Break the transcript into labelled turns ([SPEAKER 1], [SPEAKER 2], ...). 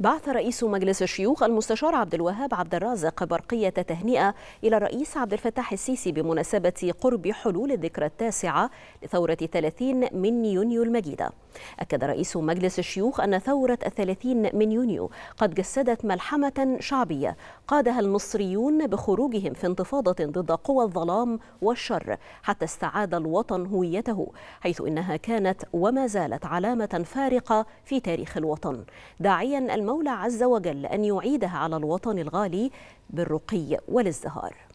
[SPEAKER 1] بعث رئيس مجلس الشيوخ المستشار عبد الوهاب عبد الرازق برقية تهنئة إلى الرئيس عبد الفتاح السيسي بمناسبة قرب حلول الذكرى التاسعة لثورة 30 من يونيو المجيدة أكد رئيس مجلس الشيوخ أن ثورة الثلاثين من يونيو قد جسدت ملحمة شعبية قادها المصريون بخروجهم في انتفاضة ضد قوى الظلام والشر حتى استعاد الوطن هويته حيث إنها كانت وما زالت علامة فارقة في تاريخ الوطن داعيا المولى عز وجل أن يعيدها على الوطن الغالي بالرقي والازدهار